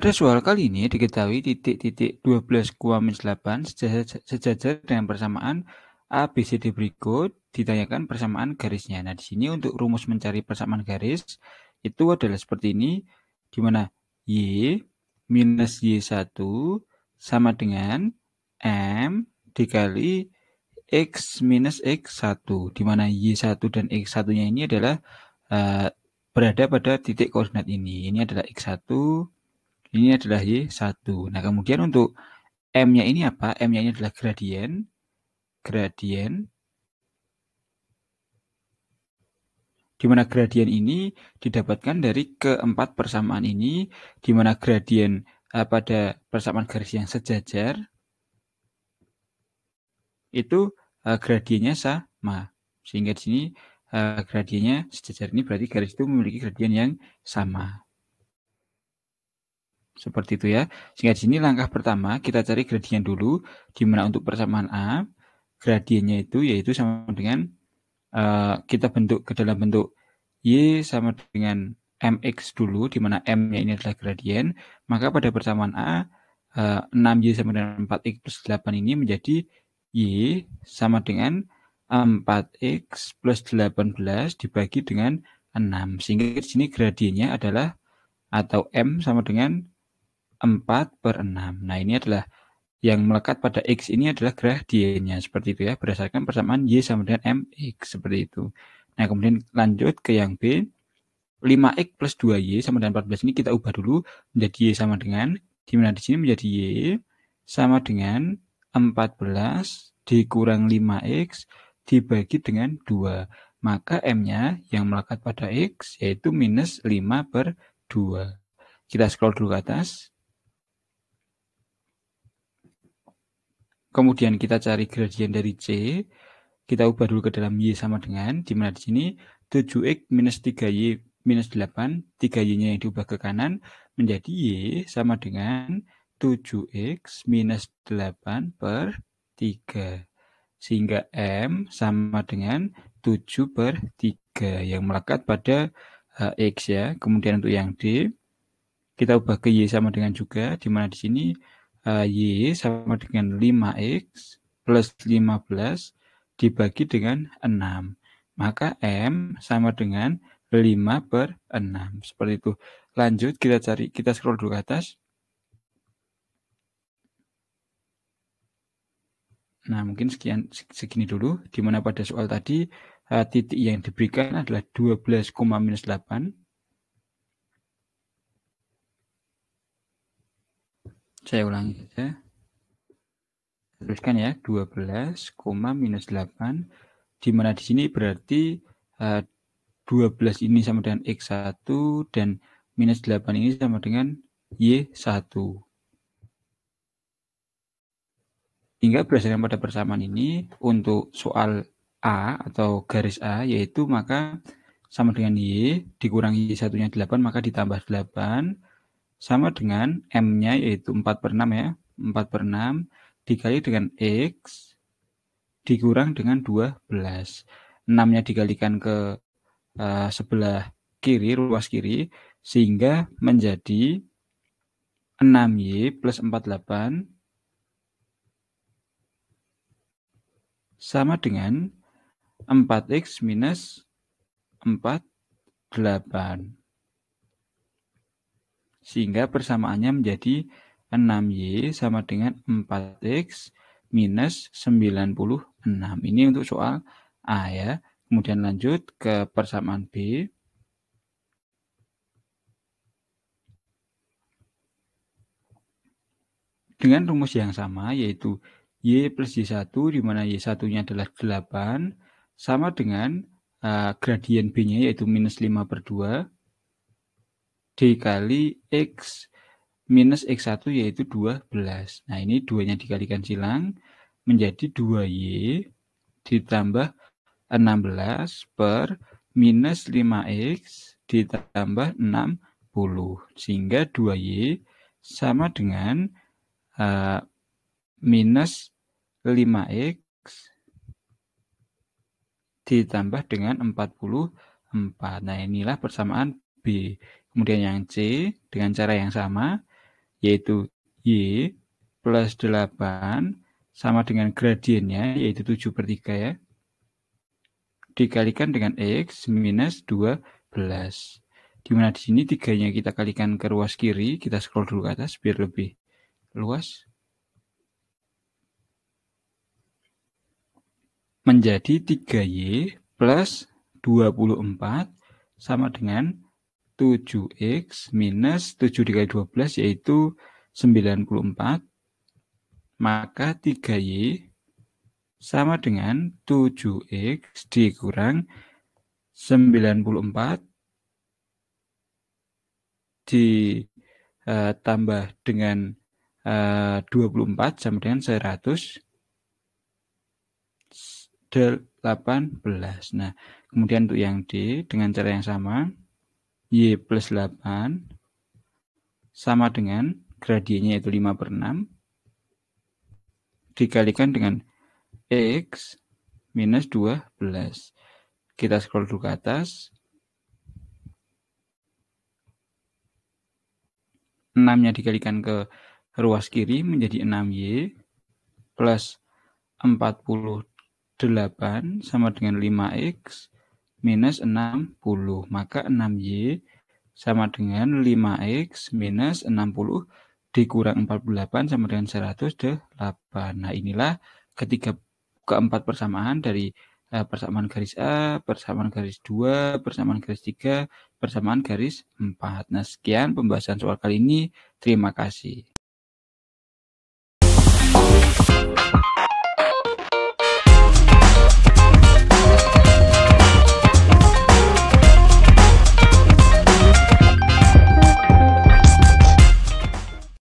Pada soal kali ini diketahui titik-titik 12 minus 8 sejajar, sejajar dengan persamaan ABCD berikut ditanyakan persamaan garisnya. Nah, di sini untuk rumus mencari persamaan garis itu adalah seperti ini Gimana Y minus Y1 sama dengan M dikali X minus X1 Dimana Y1 dan X1-nya ini adalah uh, berada pada titik koordinat ini. Ini adalah X1 ini adalah Y1. Nah, kemudian untuk M-nya ini apa? M-nya ini adalah gradien. Gradien. Di mana gradien ini didapatkan dari keempat persamaan ini, di mana gradien eh, pada persamaan garis yang sejajar, itu eh, gradiennya sama. Sehingga di sini eh, gradiennya sejajar ini berarti garis itu memiliki gradien yang sama. Seperti itu ya. Sehingga di sini langkah pertama kita cari gradien dulu, di mana untuk persamaan A, gradiennya itu yaitu sama dengan uh, kita bentuk ke dalam bentuk Y sama dengan MX dulu, di mana M-nya ini adalah gradien, maka pada persamaan A, uh, eh, 6Y sama dengan 4X plus 8 ini menjadi Y sama dengan 4X plus 18 dibagi dengan 6. Sehingga di sini gradiennya adalah atau M sama dengan 4 per 6. Nah, ini adalah yang melekat pada X ini adalah gradiennya seperti itu ya berdasarkan persamaan Y sama dengan MX seperti itu. Nah kemudian lanjut ke yang B 5X plus 2Y sama dengan 14 ini kita ubah dulu menjadi Y sama dengan dimana di sini menjadi Y sama dengan 14 dikurang 5X dibagi dengan 2 maka M-nya yang melekat pada X yaitu minus 5 per 2 kita scroll dulu ke atas Kemudian kita cari gradien dari C. Kita ubah dulu ke dalam Y sama dengan, di mana di sini 7X minus 3Y minus 8, 3Y-nya yang diubah ke kanan, menjadi Y sama dengan 7X minus 8 per 3. Sehingga M sama dengan 7 per 3 yang melekat pada eh, X ya. Kemudian untuk yang D, kita ubah ke Y sama dengan juga, di mana di sini Eh, y sama dengan 5X plus 15 dibagi dengan 6. Maka M sama dengan 5 per 6. Seperti itu. Lanjut kita cari, kita scroll dulu ke atas. Nah, mungkin sekian segini dulu, Dimana pada soal tadi eh, titik yang diberikan adalah 12,-8. Saya ulangi saja. Teruskan ya, 12, minus 8. Di mana di sini berarti uh, eh, 12 ini sama dengan X1 dan minus 8 ini sama dengan Y1. Hingga berdasarkan pada persamaan ini, untuk soal A atau garis A, yaitu maka sama dengan Y, dikurangi Y1-nya 8, maka ditambah 8, sama dengan M-nya yaitu 4 per 6 ya. 4 per 6 dikali dengan X dikurang dengan 12. 6-nya dikalikan ke uh, sebelah kiri, ruas kiri, sehingga menjadi 6Y plus 48 sama dengan 4X minus 48. Sehingga persamaannya menjadi 6Y sama dengan 4X minus 96. Ini untuk soal A ya. Kemudian lanjut ke persamaan B. Dengan rumus yang sama yaitu Y plus Y1 di mana Y1-nya adalah 8 sama dengan uh, gradien B-nya yaitu minus 5 per 2 dikali X minus X1 yaitu 12. Nah ini 2-nya dikalikan silang menjadi 2Y ditambah 16 per minus 5X ditambah 60. Sehingga 2Y sama dengan uh, minus 5X ditambah dengan 44. Nah inilah persamaan B. Kemudian yang C dengan cara yang sama, yaitu Y plus 8 sama dengan gradiennya, yaitu 7 per 3 ya. Dikalikan dengan X minus 12. Dimana di sini tiganya kita kalikan ke ruas kiri, kita scroll dulu ke atas biar lebih luas. Menjadi 3Y plus 24 sama dengan 7x minus 7 dikali 12 yaitu 94. Maka 3y sama dengan 7x dikurang 94 ditambah eh, dengan 24 eh, sama dengan 100 18. Nah, kemudian untuk yang D dengan cara yang sama Y plus 8 sama dengan gradiennya itu 5 per 6 dikalikan dengan X minus 12. Kita scroll dulu ke atas. 6-nya dikalikan ke ruas kiri menjadi 6Y plus 48 sama dengan 5X minus 60. Maka 6Y sama dengan 5X minus 60 dikurang 48 sama dengan 108. Nah inilah ketiga keempat persamaan dari eh, persamaan garis A, persamaan garis 2, persamaan garis 3, persamaan garis 4. Nah sekian pembahasan soal kali ini. Terima kasih.